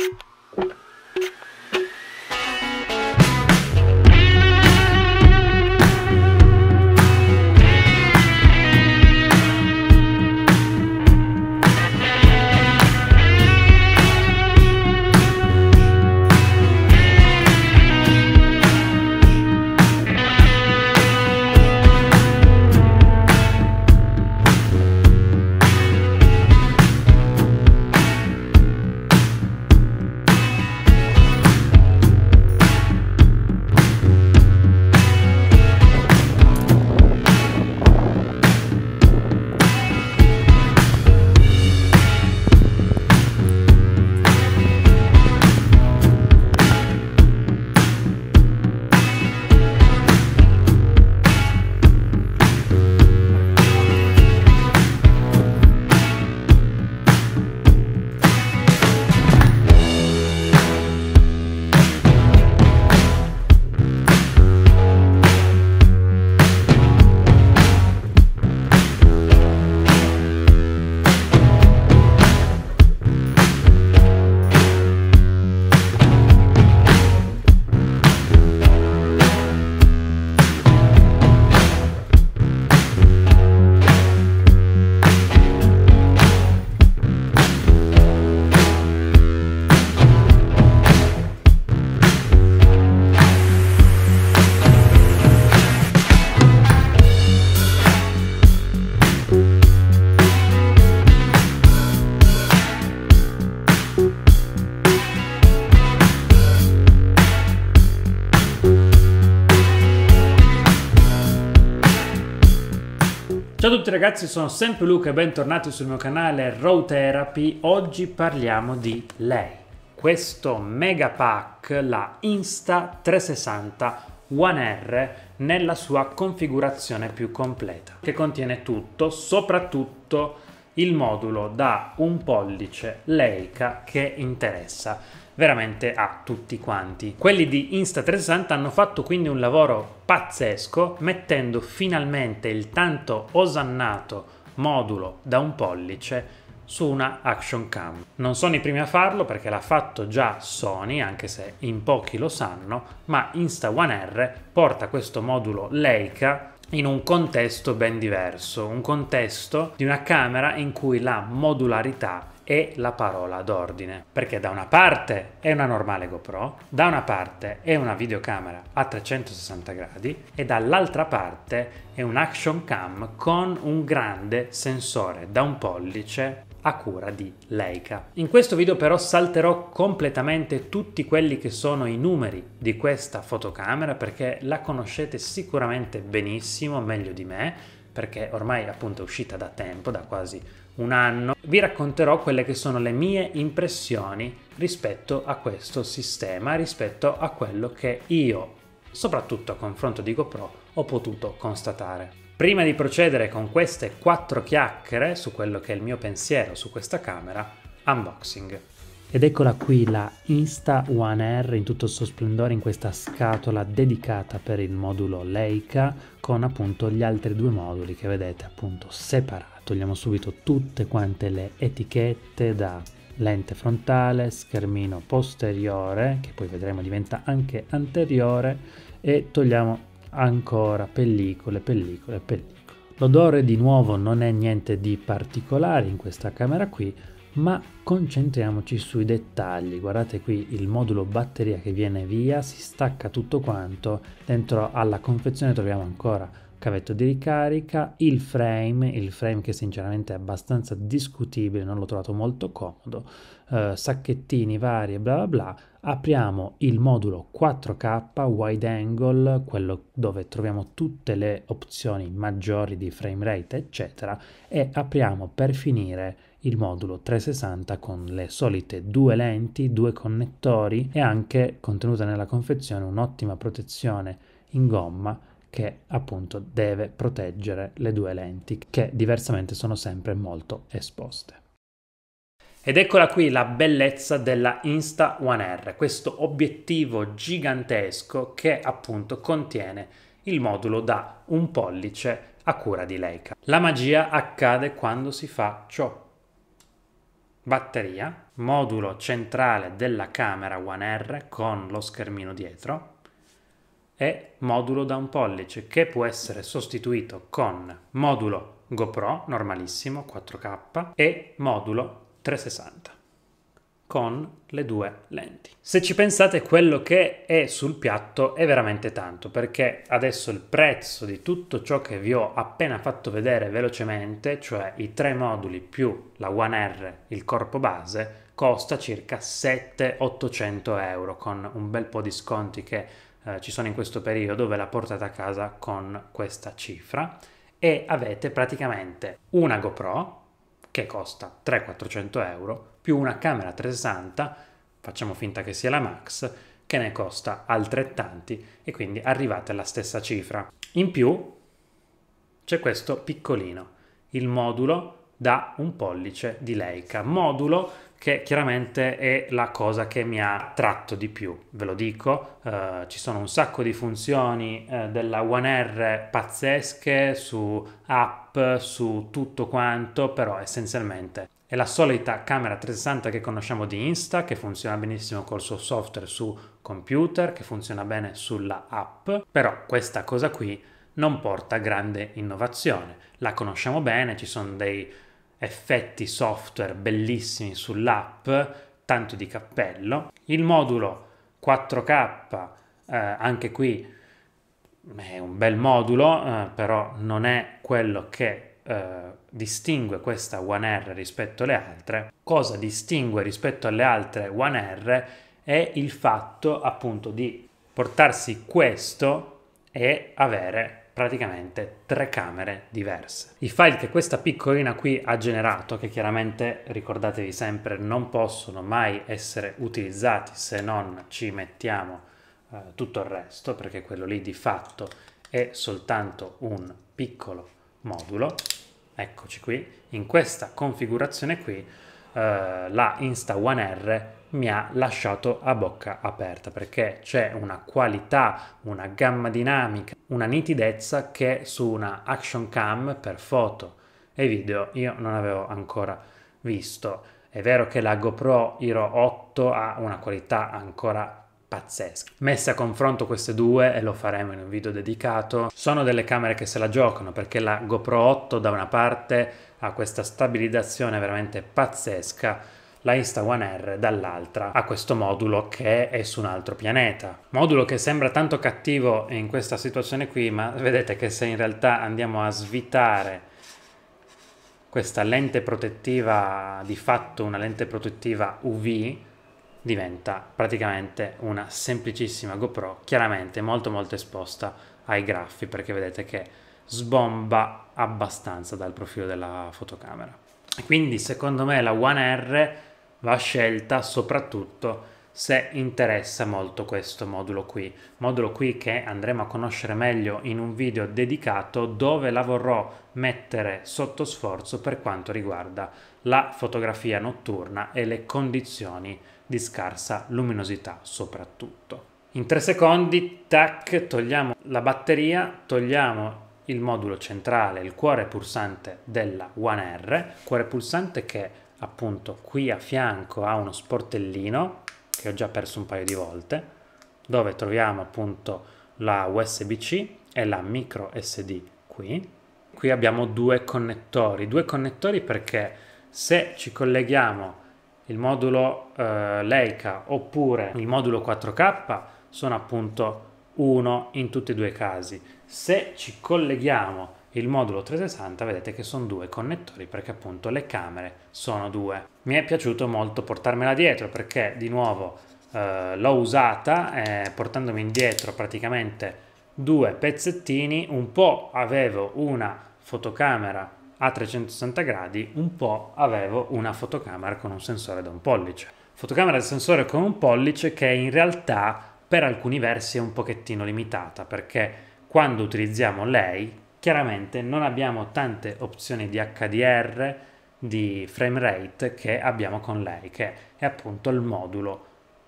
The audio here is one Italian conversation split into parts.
you ragazzi, sono sempre Luca e bentornati sul mio canale Row Therapy. Oggi parliamo di lei, questo mega pack, la Insta360 One R nella sua configurazione più completa, che contiene tutto, soprattutto il modulo da un pollice Leica che interessa veramente a tutti quanti. Quelli di Insta360 hanno fatto quindi un lavoro pazzesco mettendo finalmente il tanto osannato modulo da un pollice su una action cam. Non sono i primi a farlo perché l'ha fatto già Sony, anche se in pochi lo sanno, ma Insta One R porta questo modulo Leica in un contesto ben diverso, un contesto di una camera in cui la modularità è la parola d'ordine, perché da una parte è una normale GoPro, da una parte è una videocamera a 360 gradi e dall'altra parte è un action cam con un grande sensore da un pollice a cura di Leica. In questo video però salterò completamente tutti quelli che sono i numeri di questa fotocamera perché la conoscete sicuramente benissimo, meglio di me, perché ormai appunto è uscita da tempo, da quasi un anno, vi racconterò quelle che sono le mie impressioni rispetto a questo sistema, rispetto a quello che io, soprattutto a confronto di GoPro, ho potuto constatare. Prima di procedere con queste quattro chiacchiere su quello che è il mio pensiero su questa camera, unboxing. Ed eccola qui la Insta One R in tutto il suo splendore in questa scatola dedicata per il modulo Leica con appunto gli altri due moduli che vedete appunto separati. Togliamo subito tutte quante le etichette da lente frontale, schermino posteriore che poi vedremo diventa anche anteriore e togliamo ancora pellicole, pellicole, pellicole L'odore di nuovo non è niente di particolare in questa camera qui, ma concentriamoci sui dettagli. Guardate qui il modulo batteria che viene via, si stacca tutto quanto, dentro alla confezione troviamo ancora cavetto di ricarica, il frame, il frame che sinceramente è abbastanza discutibile, non l'ho trovato molto comodo, eh, sacchettini vari e bla bla bla. Apriamo il modulo 4K wide angle, quello dove troviamo tutte le opzioni maggiori di frame rate, eccetera, e apriamo per finire il modulo 360 con le solite due lenti, due connettori e anche contenuta nella confezione un'ottima protezione in gomma che appunto deve proteggere le due lenti che diversamente sono sempre molto esposte. Ed eccola qui la bellezza della Insta One R, questo obiettivo gigantesco che appunto contiene il modulo da un pollice a cura di Leica. La magia accade quando si fa ciò. Batteria, modulo centrale della camera One R con lo schermino dietro, e modulo da un pollice che può essere sostituito con modulo GoPro normalissimo 4K e modulo 360 con le due lenti. Se ci pensate quello che è sul piatto è veramente tanto perché adesso il prezzo di tutto ciò che vi ho appena fatto vedere velocemente, cioè i tre moduli più la One R, il corpo base, costa circa 700-800 euro con un bel po' di sconti che eh, ci sono in questo periodo ve la portate a casa con questa cifra e avete praticamente una GoPro che costa 3 400 euro più una camera 360 facciamo finta che sia la Max che ne costa altrettanti e quindi arrivate alla stessa cifra in più c'è questo piccolino il modulo da un pollice di Leica modulo che chiaramente è la cosa che mi ha tratto di più, ve lo dico, eh, ci sono un sacco di funzioni eh, della One R pazzesche su app, su tutto quanto, però essenzialmente è la solita camera 360 che conosciamo di Insta, che funziona benissimo col suo software su computer, che funziona bene sulla app, però questa cosa qui non porta grande innovazione. La conosciamo bene, ci sono dei effetti software bellissimi sull'app, tanto di cappello. Il modulo 4K, eh, anche qui è un bel modulo, eh, però non è quello che eh, distingue questa One R rispetto alle altre. Cosa distingue rispetto alle altre One R è il fatto appunto di portarsi questo e avere praticamente tre camere diverse. I file che questa piccolina qui ha generato, che chiaramente ricordatevi sempre non possono mai essere utilizzati se non ci mettiamo eh, tutto il resto, perché quello lì di fatto è soltanto un piccolo modulo, eccoci qui, in questa configurazione qui eh, la Insta1R mi ha lasciato a bocca aperta perché c'è una qualità, una gamma dinamica una nitidezza che su una action cam per foto e video io non avevo ancora visto. È vero che la GoPro Hero 8 ha una qualità ancora pazzesca. Messe a confronto queste due, e lo faremo in un video dedicato, sono delle camere che se la giocano perché la GoPro 8 da una parte ha questa stabilizzazione veramente pazzesca la Insta1R dall'altra a questo modulo che è su un altro pianeta. Modulo che sembra tanto cattivo in questa situazione qui, ma vedete che se in realtà andiamo a svitare questa lente protettiva, di fatto una lente protettiva UV, diventa praticamente una semplicissima GoPro, chiaramente molto molto esposta ai graffi perché vedete che sbomba abbastanza dal profilo della fotocamera. Quindi secondo me la One R va scelta soprattutto se interessa molto questo modulo qui. Modulo qui che andremo a conoscere meglio in un video dedicato dove la vorrò mettere sotto sforzo per quanto riguarda la fotografia notturna e le condizioni di scarsa luminosità soprattutto. In tre secondi, tac, togliamo la batteria, togliamo il modulo centrale, il cuore pulsante della One R, cuore pulsante che appunto qui a fianco a uno sportellino che ho già perso un paio di volte dove troviamo appunto la USB-C e la micro SD qui. Qui abbiamo due connettori, due connettori perché se ci colleghiamo il modulo eh, Leica oppure il modulo 4K sono appunto uno in tutti e due i casi. Se ci colleghiamo il modulo 360 vedete che sono due connettori perché appunto le camere sono due. Mi è piaciuto molto portarmela dietro perché di nuovo eh, l'ho usata eh, portandomi indietro praticamente due pezzettini, un po' avevo una fotocamera a 360 gradi, un po' avevo una fotocamera con un sensore da un pollice. Fotocamera da sensore con un pollice che in realtà per alcuni versi è un pochettino limitata perché quando utilizziamo lei chiaramente non abbiamo tante opzioni di HDR, di frame rate che abbiamo con lei, che è appunto il modulo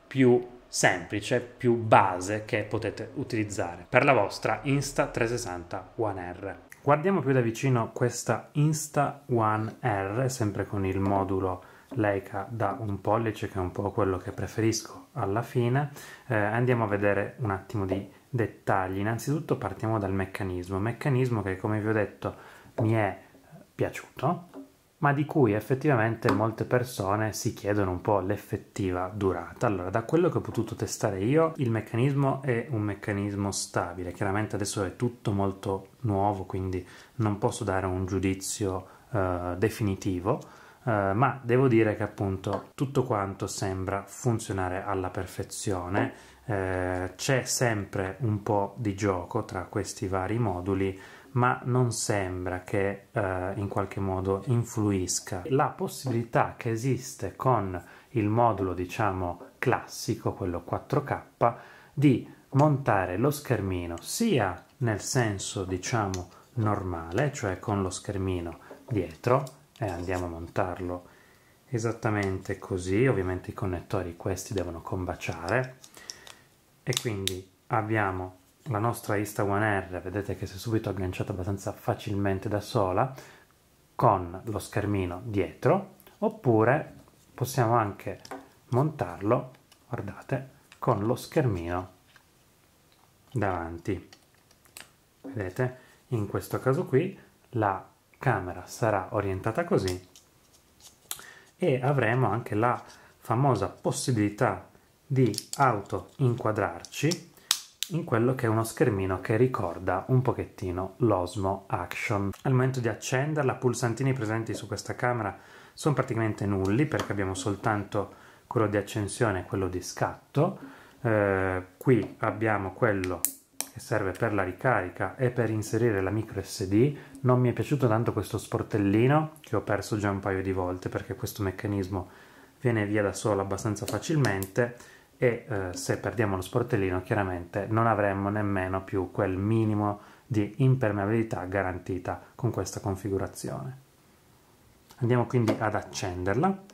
più semplice, più base che potete utilizzare per la vostra Insta360 One R. Guardiamo più da vicino questa Insta One R, sempre con il modulo Leica da un pollice, che è un po' quello che preferisco alla fine. Eh, andiamo a vedere un attimo di dettagli. Innanzitutto partiamo dal meccanismo, meccanismo che come vi ho detto mi è eh, piaciuto, ma di cui effettivamente molte persone si chiedono un po' l'effettiva durata. Allora, da quello che ho potuto testare io, il meccanismo è un meccanismo stabile. Chiaramente adesso è tutto molto nuovo, quindi non posso dare un giudizio eh, definitivo, eh, ma devo dire che appunto tutto quanto sembra funzionare alla perfezione eh, c'è sempre un po' di gioco tra questi vari moduli ma non sembra che eh, in qualche modo influisca la possibilità che esiste con il modulo diciamo classico quello 4k di montare lo schermino sia nel senso diciamo normale cioè con lo schermino dietro e andiamo a montarlo esattamente così ovviamente i connettori questi devono combaciare e quindi abbiamo la nostra Insta One R, vedete che si è subito agganciata abbastanza facilmente da sola, con lo schermino dietro, oppure possiamo anche montarlo, guardate, con lo schermino davanti. Vedete? In questo caso qui la camera sarà orientata così e avremo anche la famosa possibilità di auto-inquadrarci in quello che è uno schermino che ricorda un pochettino l'Osmo Action. Al momento di accenderla, i pulsantini presenti su questa camera sono praticamente nulli perché abbiamo soltanto quello di accensione e quello di scatto. Eh, qui abbiamo quello che serve per la ricarica e per inserire la micro SD. Non mi è piaciuto tanto questo sportellino che ho perso già un paio di volte perché questo meccanismo viene via da solo abbastanza facilmente e eh, se perdiamo lo sportellino chiaramente non avremmo nemmeno più quel minimo di impermeabilità garantita con questa configurazione. Andiamo quindi ad accenderla.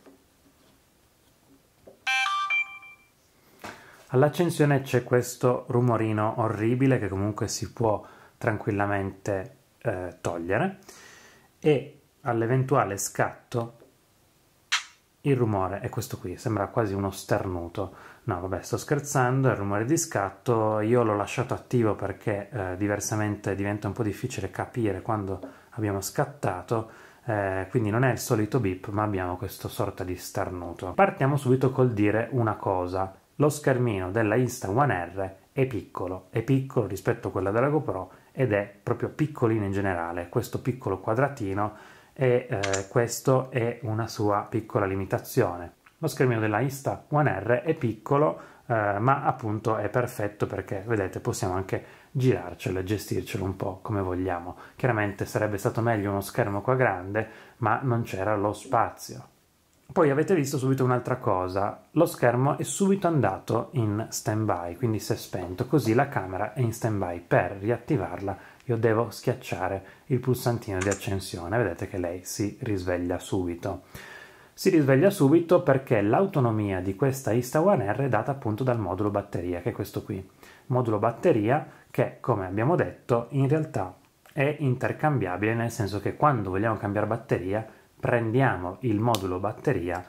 All'accensione c'è questo rumorino orribile che comunque si può tranquillamente eh, togliere e all'eventuale scatto il rumore è questo qui, sembra quasi uno starnuto No, vabbè, sto scherzando, è il rumore di scatto, io l'ho lasciato attivo perché eh, diversamente diventa un po' difficile capire quando abbiamo scattato, eh, quindi non è il solito beep, ma abbiamo questo sorta di starnuto. Partiamo subito col dire una cosa. Lo schermino della Insta One R è piccolo, è piccolo rispetto a quella della GoPro ed è proprio piccolino in generale, questo piccolo quadratino e eh, questo è una sua piccola limitazione lo schermino della Insta One R è piccolo eh, ma appunto è perfetto perché vedete possiamo anche girarcelo e gestircelo un po' come vogliamo. Chiaramente sarebbe stato meglio uno schermo qua grande ma non c'era lo spazio. Poi avete visto subito un'altra cosa, lo schermo è subito andato in standby, quindi si è spento, così la camera è in standby. Per riattivarla io devo schiacciare il pulsantino di accensione, vedete che lei si risveglia subito si risveglia subito perché l'autonomia di questa Insta1R è data appunto dal modulo batteria, che è questo qui. Modulo batteria che, come abbiamo detto, in realtà è intercambiabile, nel senso che quando vogliamo cambiare batteria, prendiamo il modulo batteria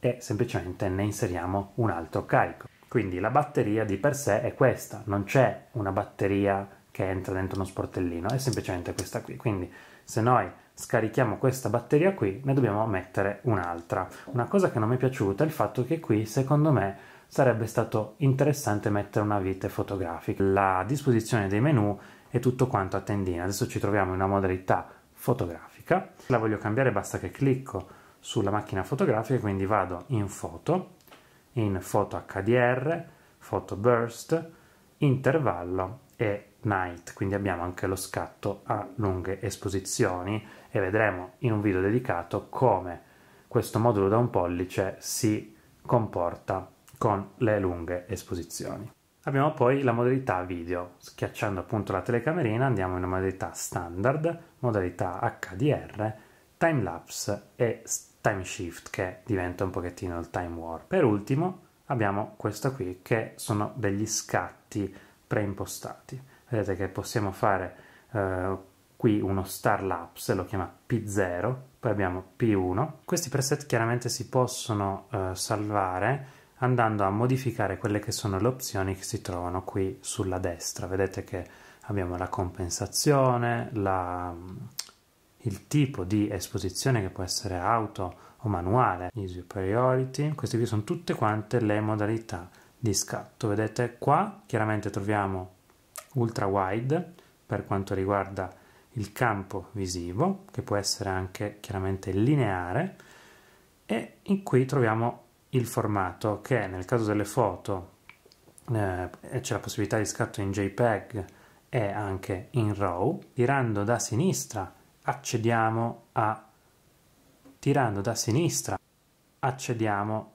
e semplicemente ne inseriamo un altro carico. Quindi la batteria di per sé è questa, non c'è una batteria che entra dentro uno sportellino, è semplicemente questa qui. Quindi se noi scarichiamo questa batteria qui, ne dobbiamo mettere un'altra. Una cosa che non mi è piaciuta è il fatto che qui, secondo me, sarebbe stato interessante mettere una vite fotografica. La disposizione dei menu è tutto quanto a tendina. Adesso ci troviamo in una modalità fotografica. Se la voglio cambiare basta che clicco sulla macchina fotografica, quindi vado in foto, in foto HDR, foto burst, intervallo e Night, quindi abbiamo anche lo scatto a lunghe esposizioni e vedremo in un video dedicato come questo modulo da un pollice si comporta con le lunghe esposizioni. Abbiamo poi la modalità video, schiacciando appunto la telecamerina andiamo in modalità standard, modalità HDR, timelapse e time shift che diventa un pochettino il time war. Per ultimo abbiamo questo qui che sono degli scatti preimpostati vedete che possiamo fare eh, qui uno star lapse, lo chiama P0, poi abbiamo P1. Questi preset chiaramente si possono eh, salvare andando a modificare quelle che sono le opzioni che si trovano qui sulla destra. Vedete che abbiamo la compensazione, la, mm, il tipo di esposizione che può essere auto o manuale, easy priority, queste qui sono tutte quante le modalità di scatto. Vedete qua chiaramente troviamo ultra wide per quanto riguarda il campo visivo, che può essere anche chiaramente lineare, e in cui troviamo il formato che nel caso delle foto eh, c'è la possibilità di scatto in JPEG e anche in RAW. Tirando da sinistra accediamo a tirando da sinistra accediamo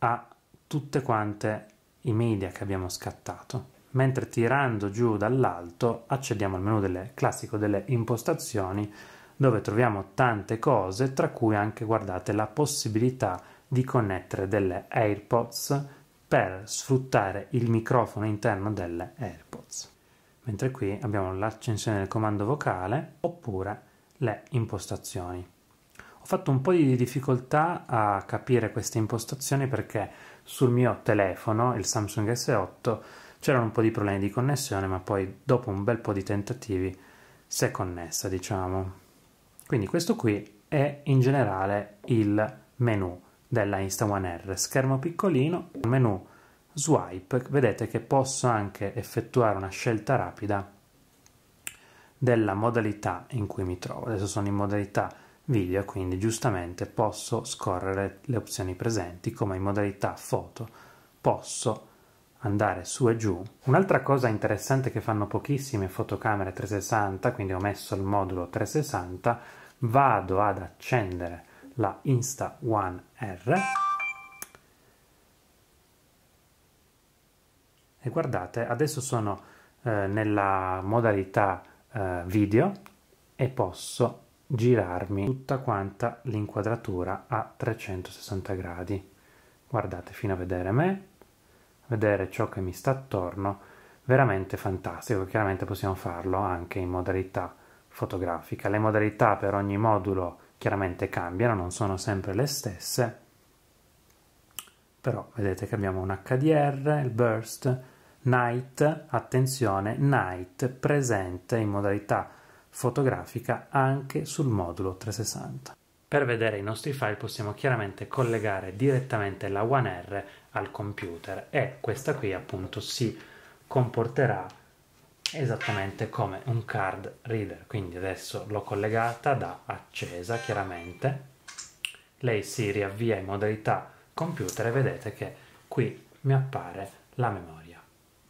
a tutte quante i media che abbiamo scattato mentre tirando giù dall'alto accediamo al menu delle, classico delle impostazioni dove troviamo tante cose tra cui anche guardate la possibilità di connettere delle AirPods per sfruttare il microfono interno delle AirPods mentre qui abbiamo l'accensione del comando vocale oppure le impostazioni. Ho fatto un po' di difficoltà a capire queste impostazioni perché sul mio telefono, il Samsung S8, C'erano un po' di problemi di connessione, ma poi dopo un bel po' di tentativi si è connessa, diciamo. Quindi questo qui è in generale il menu della Insta1 R, schermo piccolino, menu swipe, vedete che posso anche effettuare una scelta rapida della modalità in cui mi trovo. Adesso sono in modalità video, quindi giustamente posso scorrere le opzioni presenti, come in modalità foto posso andare su e giù. Un'altra cosa interessante che fanno pochissime fotocamere 360, quindi ho messo il modulo 360, vado ad accendere la Insta One R e guardate adesso sono eh, nella modalità eh, video e posso girarmi tutta quanta l'inquadratura a 360 gradi guardate fino a vedere me vedere ciò che mi sta attorno veramente fantastico. Chiaramente possiamo farlo anche in modalità fotografica. Le modalità per ogni modulo chiaramente cambiano, non sono sempre le stesse, però vedete che abbiamo un HDR, il burst, night, attenzione, night presente in modalità fotografica anche sul modulo 360. Per vedere i nostri file possiamo chiaramente collegare direttamente la One R al computer e questa qui appunto si comporterà esattamente come un card reader quindi adesso l'ho collegata da accesa chiaramente lei si riavvia in modalità computer e vedete che qui mi appare la memoria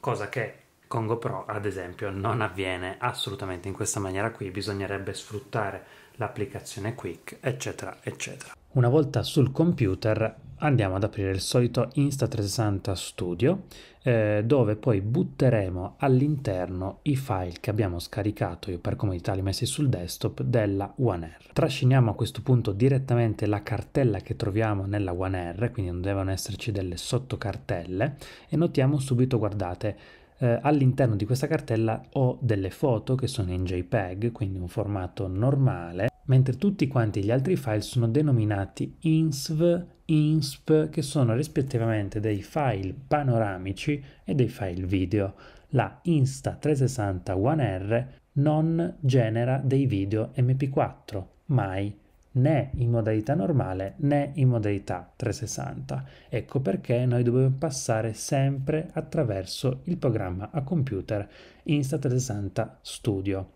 cosa che con GoPro ad esempio non avviene assolutamente in questa maniera qui bisognerebbe sfruttare l'applicazione Quick, eccetera, eccetera. Una volta sul computer andiamo ad aprire il solito Insta360 Studio eh, dove poi butteremo all'interno i file che abbiamo scaricato, io per comodità li messi sul desktop, della R. Trasciniamo a questo punto direttamente la cartella che troviamo nella R, quindi non devono esserci delle sottocartelle e notiamo subito, guardate, eh, all'interno di questa cartella ho delle foto che sono in JPEG, quindi un formato normale, mentre tutti quanti gli altri file sono denominati INSV, INSP, che sono rispettivamente dei file panoramici e dei file video. La Insta360 One R non genera dei video MP4, mai né in modalità normale né in modalità 360. Ecco perché noi dobbiamo passare sempre attraverso il programma a computer Insta360 Studio.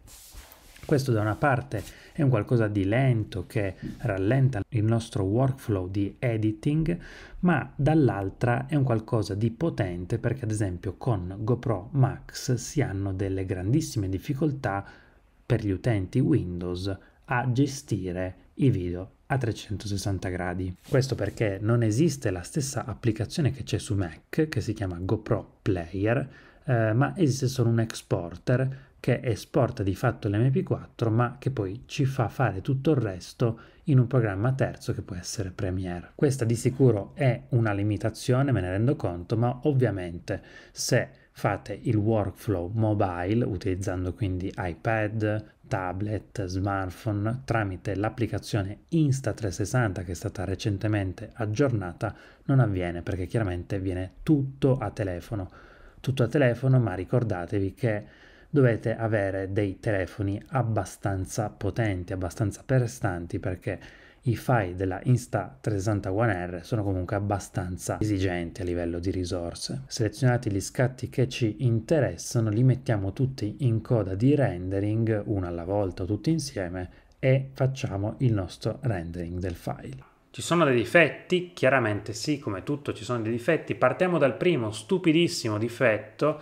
Questo da una parte è un qualcosa di lento che rallenta il nostro workflow di editing, ma dall'altra è un qualcosa di potente perché ad esempio con GoPro Max si hanno delle grandissime difficoltà per gli utenti Windows a gestire i video a 360 gradi. Questo perché non esiste la stessa applicazione che c'è su Mac che si chiama GoPro Player, eh, ma esiste solo un exporter che esporta di fatto l'MP4 ma che poi ci fa fare tutto il resto in un programma terzo che può essere Premiere. Questa di sicuro è una limitazione, me ne rendo conto, ma ovviamente se fate il workflow mobile utilizzando quindi iPad, tablet, smartphone tramite l'applicazione Insta360 che è stata recentemente aggiornata non avviene perché chiaramente viene tutto a telefono tutto a telefono ma ricordatevi che dovete avere dei telefoni abbastanza potenti, abbastanza prestanti perché i file della Insta361R sono comunque abbastanza esigenti a livello di risorse. Selezionati gli scatti che ci interessano, li mettiamo tutti in coda di rendering, uno alla volta, tutti insieme, e facciamo il nostro rendering del file. Ci sono dei difetti? Chiaramente sì, come tutto ci sono dei difetti. Partiamo dal primo, stupidissimo difetto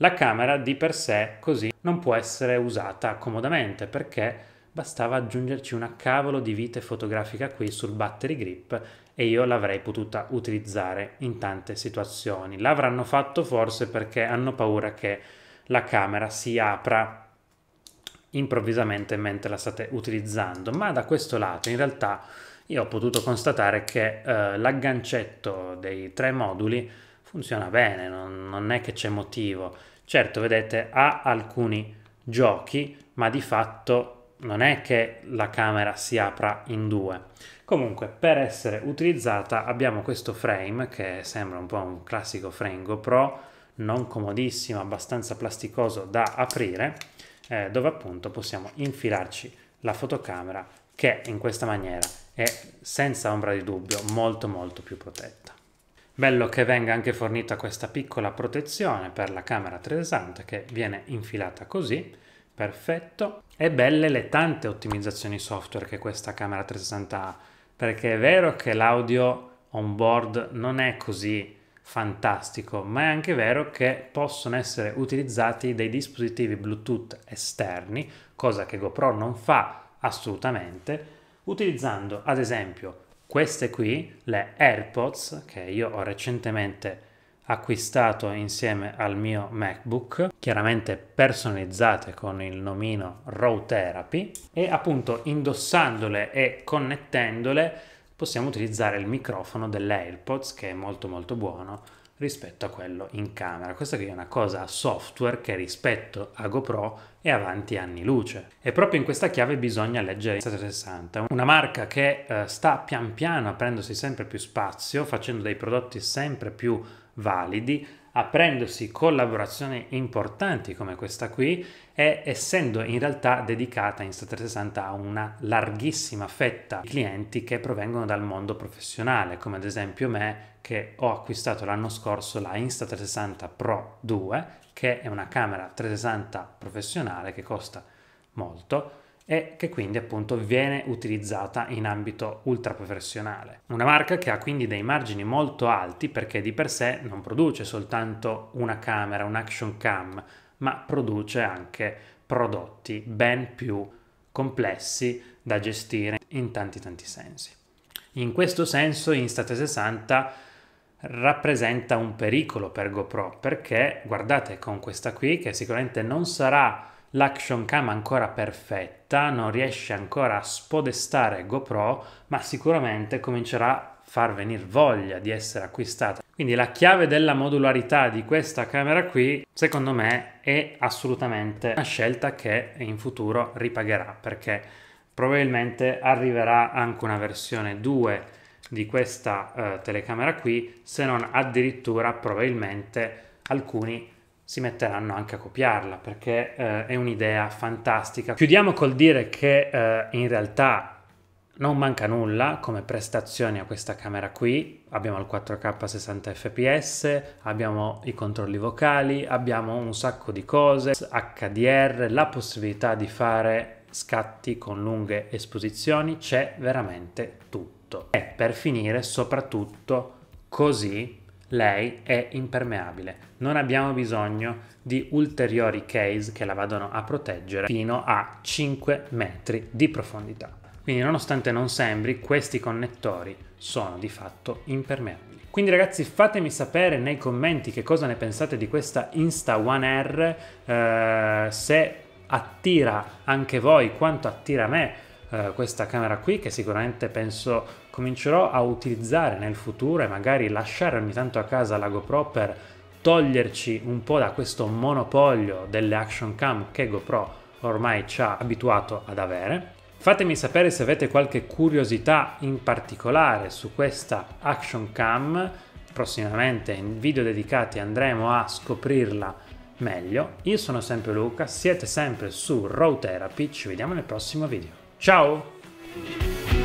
la camera di per sé così non può essere usata comodamente perché bastava aggiungerci una cavolo di vite fotografica qui sul battery grip e io l'avrei potuta utilizzare in tante situazioni. L'avranno fatto forse perché hanno paura che la camera si apra improvvisamente mentre la state utilizzando, ma da questo lato in realtà io ho potuto constatare che eh, l'aggancetto dei tre moduli funziona bene, non, non è che c'è motivo. Certo, vedete, ha alcuni giochi, ma di fatto non è che la camera si apra in due. Comunque, per essere utilizzata abbiamo questo frame che sembra un po' un classico frame GoPro, non comodissimo, abbastanza plasticoso da aprire, eh, dove appunto possiamo infilarci la fotocamera che in questa maniera è senza ombra di dubbio molto molto più protetta. Bello che venga anche fornita questa piccola protezione per la camera 360 che viene infilata così, perfetto. E belle le tante ottimizzazioni software che questa camera 360 ha, perché è vero che l'audio on board non è così fantastico, ma è anche vero che possono essere utilizzati dei dispositivi Bluetooth esterni, cosa che GoPro non fa assolutamente, utilizzando ad esempio queste qui, le AirPods, che io ho recentemente acquistato insieme al mio MacBook, chiaramente personalizzate con il nomino Row Therapy e appunto indossandole e connettendole possiamo utilizzare il microfono delle AirPods che è molto molto buono rispetto a quello in camera. Questa è una cosa software che rispetto a GoPro è avanti anni luce. E proprio in questa chiave bisogna leggere 360, una marca che eh, sta pian piano aprendosi sempre più spazio, facendo dei prodotti sempre più validi, aprendosi collaborazioni importanti come questa qui e essendo in realtà dedicata insta 360 a una larghissima fetta di clienti che provengono dal mondo professionale, come ad esempio me che ho acquistato l'anno scorso la Insta360 Pro 2, che è una camera 360 professionale che costa molto, e che quindi appunto viene utilizzata in ambito ultra professionale. Una marca che ha quindi dei margini molto alti perché di per sé non produce soltanto una camera, un action cam, ma produce anche prodotti ben più complessi da gestire in tanti tanti sensi. In questo senso Insta360 rappresenta un pericolo per GoPro perché guardate con questa qui che sicuramente non sarà l'action cam ancora perfetta, non riesce ancora a spodestare GoPro, ma sicuramente comincerà a far venire voglia di essere acquistata. Quindi la chiave della modularità di questa camera qui, secondo me, è assolutamente una scelta che in futuro ripagherà, perché probabilmente arriverà anche una versione 2 di questa eh, telecamera qui, se non addirittura probabilmente alcuni si metteranno anche a copiarla perché eh, è un'idea fantastica. Chiudiamo col dire che eh, in realtà non manca nulla come prestazioni a questa camera qui, abbiamo il 4K 60 fps, abbiamo i controlli vocali, abbiamo un sacco di cose, HDR, la possibilità di fare scatti con lunghe esposizioni, c'è veramente tutto. E per finire, soprattutto così lei è impermeabile. Non abbiamo bisogno di ulteriori case che la vadano a proteggere fino a 5 metri di profondità. Quindi nonostante non sembri, questi connettori sono di fatto impermeabili. Quindi ragazzi fatemi sapere nei commenti che cosa ne pensate di questa Insta One R, eh, se attira anche voi quanto attira me eh, questa camera qui, che sicuramente penso comincerò a utilizzare nel futuro e magari lasciare ogni tanto a casa la GoPro per toglierci un po' da questo monopolio delle action cam che GoPro ormai ci ha abituato ad avere. Fatemi sapere se avete qualche curiosità in particolare su questa action cam, prossimamente in video dedicati andremo a scoprirla meglio. Io sono sempre Luca, siete sempre su Row Therapy, ci vediamo nel prossimo video. Ciao!